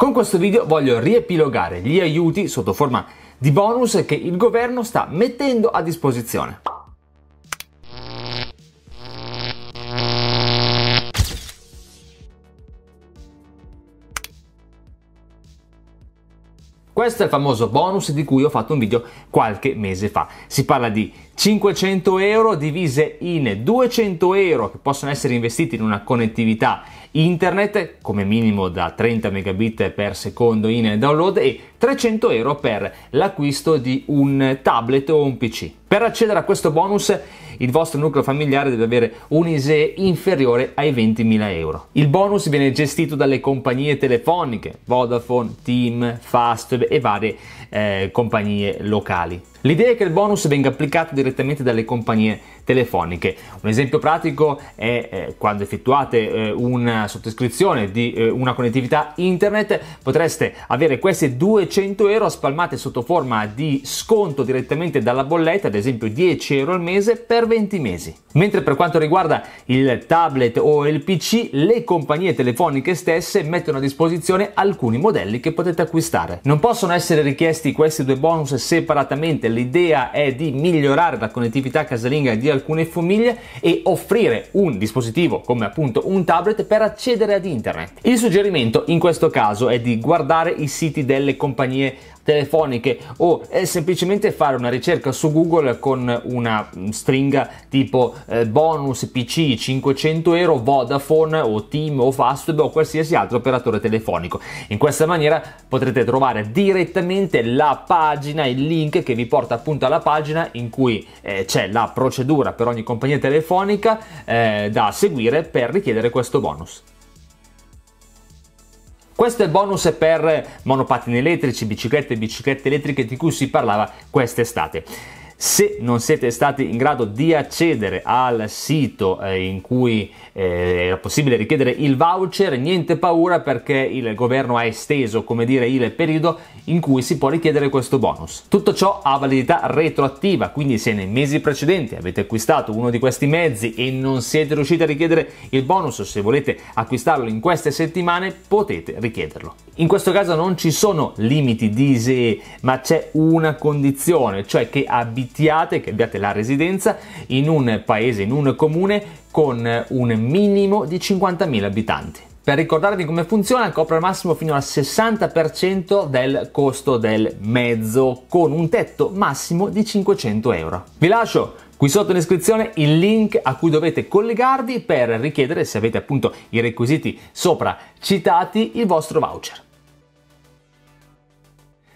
Con questo video voglio riepilogare gli aiuti sotto forma di bonus che il governo sta mettendo a disposizione. Questo è il famoso bonus di cui ho fatto un video qualche mese fa. Si parla di 500 euro divise in 200 euro che possono essere investiti in una connettività internet come minimo da 30 megabit per secondo in download e 300 euro per l'acquisto di un tablet o un PC. Per accedere a questo bonus il vostro nucleo familiare deve avere un ISEE inferiore ai 20.000 euro. Il bonus viene gestito dalle compagnie telefoniche, Vodafone, Team, Fast e varie eh, compagnie locali. L'idea è che il bonus venga applicato direttamente dalle compagnie telefoniche. Un esempio pratico è eh, quando effettuate eh, una sottoscrizione di eh, una connettività internet potreste avere queste 200 euro spalmate sotto forma di sconto direttamente dalla bolletta, ad esempio 10 euro al mese per 20 mesi. Mentre per quanto riguarda il tablet o il PC, le compagnie telefoniche stesse mettono a disposizione alcuni modelli che potete acquistare. Non possono essere richiesti questi due bonus separatamente, l'idea è di migliorare la connettività casalinga di alcuni alcune famiglie e offrire un dispositivo come appunto un tablet per accedere ad internet. Il suggerimento in questo caso è di guardare i siti delle compagnie telefoniche o semplicemente fare una ricerca su Google con una mm, stringa tipo eh, bonus PC 500 euro Vodafone o Team o Fastweb o qualsiasi altro operatore telefonico. In questa maniera potrete trovare direttamente la pagina, il link che vi porta appunto alla pagina in cui eh, c'è la procedura per ogni compagnia telefonica eh, da seguire per richiedere questo bonus. Questo è il bonus per monopattini elettrici, biciclette e biciclette elettriche di cui si parlava quest'estate. Se non siete stati in grado di accedere al sito eh, in cui è eh, possibile richiedere il voucher, niente paura perché il governo ha esteso, come dire, il periodo in cui si può richiedere questo bonus. Tutto ciò ha validità retroattiva, quindi se nei mesi precedenti avete acquistato uno di questi mezzi e non siete riusciti a richiedere il bonus, se volete acquistarlo in queste settimane, potete richiederlo. In questo caso non ci sono limiti di ISEE, ma c'è una condizione, cioè che abitiate, che abbiate la residenza in un paese, in un comune con un minimo di 50.000 abitanti. Per ricordarvi come funziona, copre al massimo fino al 60% del costo del mezzo, con un tetto massimo di 500 euro. Vi lascio Qui sotto in descrizione il link a cui dovete collegarvi per richiedere, se avete appunto i requisiti sopra citati, il vostro voucher.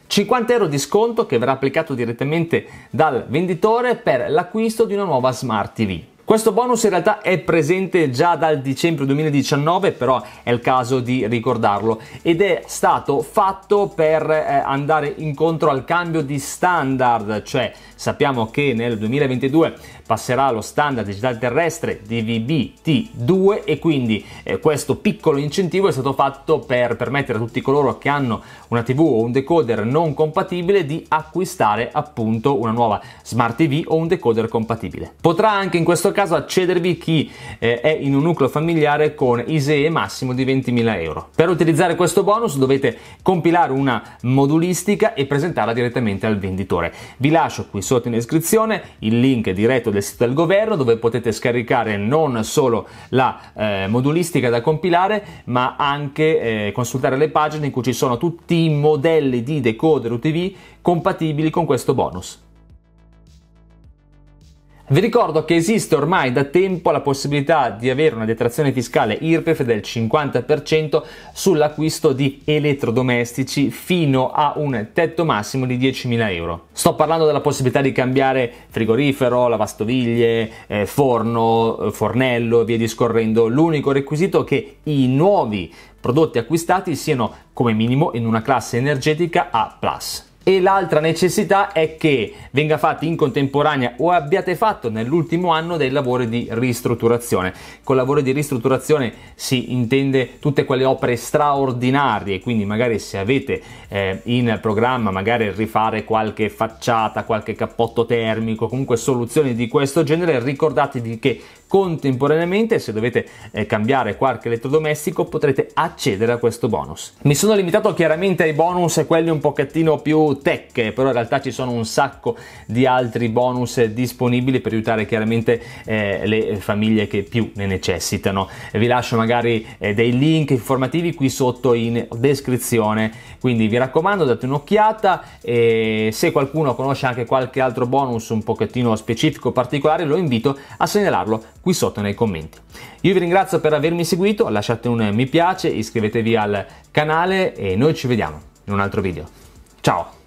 50 euro di sconto che verrà applicato direttamente dal venditore per l'acquisto di una nuova Smart TV. Questo bonus in realtà è presente già dal dicembre 2019, però è il caso di ricordarlo ed è stato fatto per eh, andare incontro al cambio di standard, cioè sappiamo che nel 2022 passerà lo standard digitale terrestre DVB-T2 e quindi eh, questo piccolo incentivo è stato fatto per permettere a tutti coloro che hanno una TV o un decoder non compatibile di acquistare appunto una nuova smart TV o un decoder compatibile. Potrà anche in questo caso a cedervi chi eh, è in un nucleo familiare con ISEE massimo di 20.000 euro. Per utilizzare questo bonus dovete compilare una modulistica e presentarla direttamente al venditore. Vi lascio qui sotto in descrizione il link diretto del sito del governo dove potete scaricare non solo la eh, modulistica da compilare ma anche eh, consultare le pagine in cui ci sono tutti i modelli di decoder UTV compatibili con questo bonus. Vi ricordo che esiste ormai da tempo la possibilità di avere una detrazione fiscale IRPEF del 50% sull'acquisto di elettrodomestici fino a un tetto massimo di 10.000 euro. Sto parlando della possibilità di cambiare frigorifero, lavastoviglie, eh, forno, eh, fornello e via discorrendo. L'unico requisito è che i nuovi prodotti acquistati siano come minimo in una classe energetica A e l'altra necessità è che venga fatta in contemporanea o abbiate fatto nell'ultimo anno dei lavori di ristrutturazione. Con lavori di ristrutturazione si intende tutte quelle opere straordinarie, quindi magari se avete eh, in programma magari rifare qualche facciata, qualche cappotto termico, comunque soluzioni di questo genere, ricordatevi che contemporaneamente se dovete eh, cambiare qualche elettrodomestico potrete accedere a questo bonus. Mi sono limitato chiaramente ai bonus quelli un pochettino più tech, però in realtà ci sono un sacco di altri bonus disponibili per aiutare chiaramente eh, le famiglie che più ne necessitano. Vi lascio magari eh, dei link informativi qui sotto in descrizione, quindi vi raccomando date un'occhiata e se qualcuno conosce anche qualche altro bonus un pochettino specifico particolare lo invito a segnalarlo qui sotto nei commenti. Io vi ringrazio per avermi seguito, lasciate un mi piace, iscrivetevi al canale e noi ci vediamo in un altro video. Ciao!